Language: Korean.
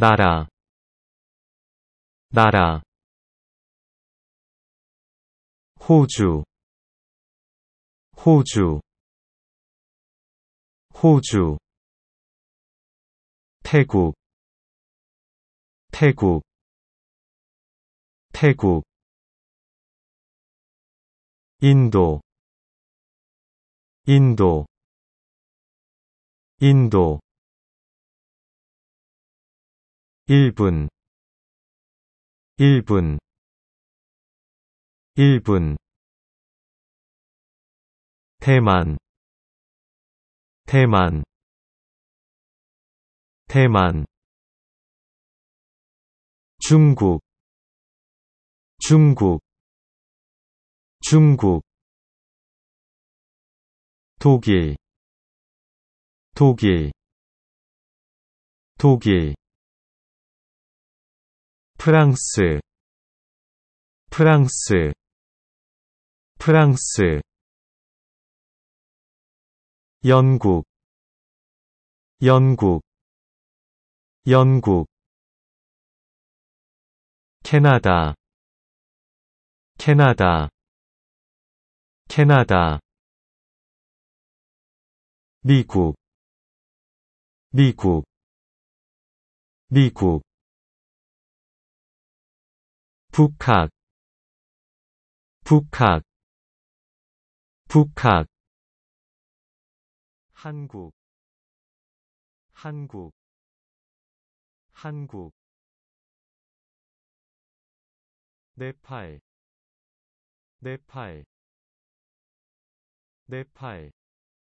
나라 나라 호주 호주 호주 태국 태국 태국 인도 인도 인도 1분 1분 1분 대만 대만 대만 중국 중국 중국 독일 독일 독일 프랑스 프랑스 프랑스 영국 영국 영국 캐나다 캐나다 캐나다 미국 미국 미국 북학 북학 북학 한국 한국 한국 네팔 네팔 네팔